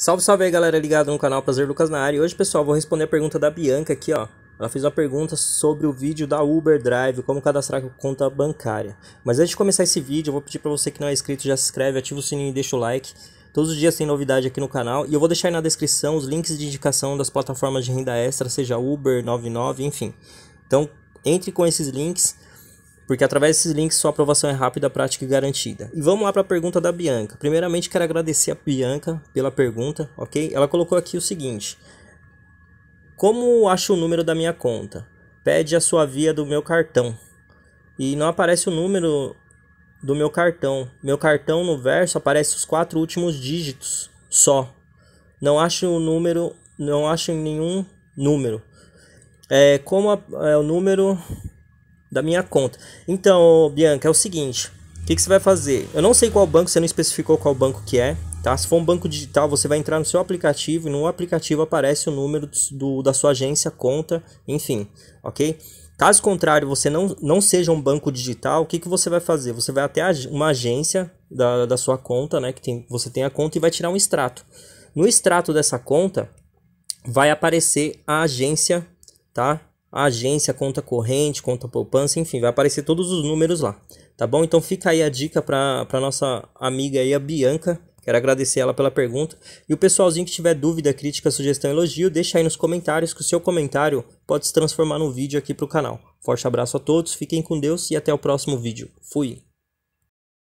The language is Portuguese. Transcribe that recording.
Salve, salve aí galera ligado no canal Prazer Lucas na área. E hoje, pessoal, vou responder a pergunta da Bianca aqui, ó. Ela fez uma pergunta sobre o vídeo da Uber Drive, como cadastrar com conta bancária. Mas antes de começar esse vídeo, eu vou pedir para você que não é inscrito, já se inscreve, ativa o sininho e deixa o like. Todos os dias tem novidade aqui no canal e eu vou deixar aí na descrição os links de indicação das plataformas de renda extra, seja Uber, 99, enfim. Então, entre com esses links porque através desses links sua aprovação é rápida, prática e garantida. E vamos lá para a pergunta da Bianca. Primeiramente, quero agradecer a Bianca pela pergunta, ok? Ela colocou aqui o seguinte: Como acho o número da minha conta? Pede a sua via do meu cartão. E não aparece o número do meu cartão. Meu cartão no verso aparece os quatro últimos dígitos só. Não acho o número, não acho nenhum número. É, como a, é, o número da minha conta. Então, Bianca, é o seguinte, o que, que você vai fazer? Eu não sei qual banco, você não especificou qual banco que é, tá? Se for um banco digital, você vai entrar no seu aplicativo e no aplicativo aparece o número do, da sua agência, conta, enfim, ok? Caso contrário, você não, não seja um banco digital, o que, que você vai fazer? Você vai até uma agência da, da sua conta, né? Que tem, você tem a conta e vai tirar um extrato. No extrato dessa conta, vai aparecer a agência, tá? a agência, conta corrente, conta poupança, enfim, vai aparecer todos os números lá, tá bom? Então fica aí a dica para a nossa amiga aí, a Bianca. Quero agradecer ela pela pergunta. E o pessoalzinho que tiver dúvida, crítica, sugestão, elogio, deixa aí nos comentários que o seu comentário pode se transformar num vídeo aqui para o canal. Forte abraço a todos, fiquem com Deus e até o próximo vídeo. Fui!